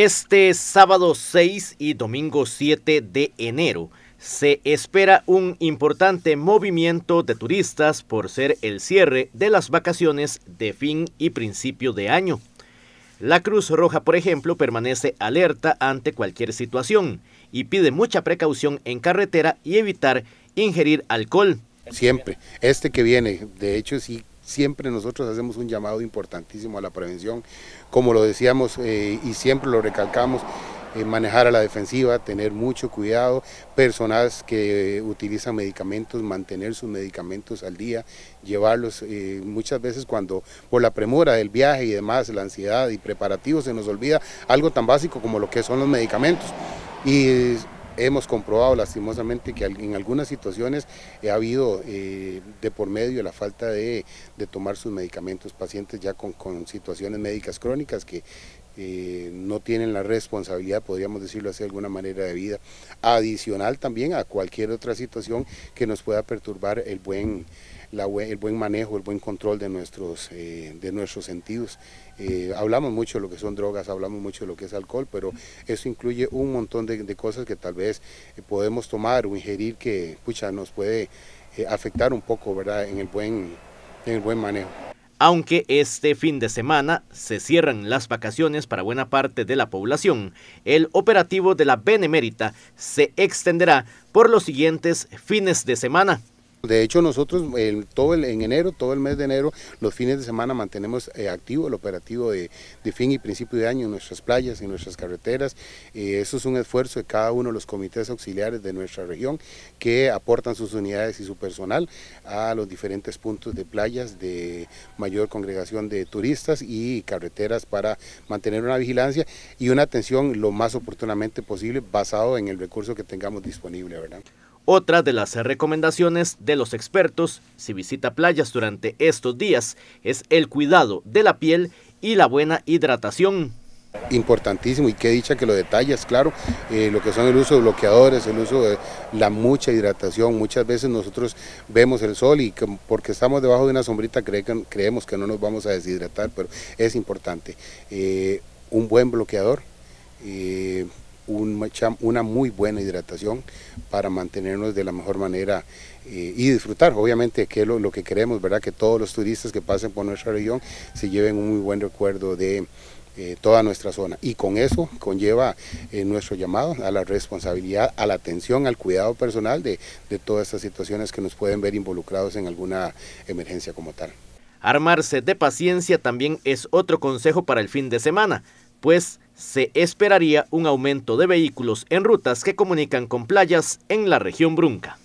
Este sábado 6 y domingo 7 de enero se espera un importante movimiento de turistas por ser el cierre de las vacaciones de fin y principio de año. La Cruz Roja, por ejemplo, permanece alerta ante cualquier situación y pide mucha precaución en carretera y evitar ingerir alcohol. Siempre, este que viene, de hecho sí siempre nosotros hacemos un llamado importantísimo a la prevención, como lo decíamos eh, y siempre lo recalcamos, eh, manejar a la defensiva, tener mucho cuidado, personas que utilizan medicamentos, mantener sus medicamentos al día, llevarlos eh, muchas veces cuando por la premura del viaje y demás, la ansiedad y preparativos se nos olvida algo tan básico como lo que son los medicamentos hemos comprobado lastimosamente que en algunas situaciones eh, ha habido eh, de por medio la falta de, tomar sus medicamentos, pacientes ya con, con situaciones médicas crónicas que, eh, no tienen la responsabilidad, podríamos decirlo así de alguna manera, de vida, adicional también a cualquier otra situación que nos pueda perturbar el buen, el buen manejo, el buen control de nuestros, eh, de nuestros sentidos. Eh, hablamos mucho de lo que son drogas, hablamos mucho de lo que es alcohol, pero eso incluye un montón de, cosas que tal vez podemos tomar o ingerir que, pucha, nos puede afectar un poco, ¿verdad?, en el buen, en el buen manejo aunque este fin de semana se cierran las vacaciones para buena parte de la población, el operativo de la Benemérita se extenderá por los siguientes fines de semana. De hecho, nosotros todo en enero, todo el mes de enero, los fines de semana mantenemos eh, activo el operativo de, fin y principio de año en nuestras playas, y nuestras carreteras. Eh, eso es un esfuerzo de cada uno de los comités auxiliares de nuestra región que aportan sus unidades y su personal a los diferentes puntos de playas de mayor congregación de turistas y carreteras para mantener una vigilancia y una atención lo más oportunamente posible basado en el recurso que tengamos disponible. ¿verdad? Otra de las recomendaciones de los expertos si visita playas durante estos días es el cuidado de la piel y la buena hidratación. Importantísimo y qué dicha que lo detallas, claro, eh, lo que son el uso de bloqueadores, el uso de la mucha hidratación. Muchas veces nosotros vemos el sol y porque estamos debajo de una sombrita creemos que no nos vamos a deshidratar, pero es importante. Eh, un buen bloqueador. Eh, una muy buena hidratación para mantenernos de la mejor manera eh, y disfrutar, obviamente, que es lo, que queremos, ¿verdad? Que todos los turistas que pasen por nuestra región se lleven un muy buen recuerdo de eh, toda nuestra zona. Y con eso conlleva eh, nuestro llamado a la responsabilidad, a la atención, al cuidado personal de, de todas estas situaciones que nos pueden ver involucrados en alguna emergencia como tal. Armarse de paciencia también es otro consejo para el fin de semana, pues se esperaría un aumento de vehículos en rutas que comunican con playas en la región Brunca.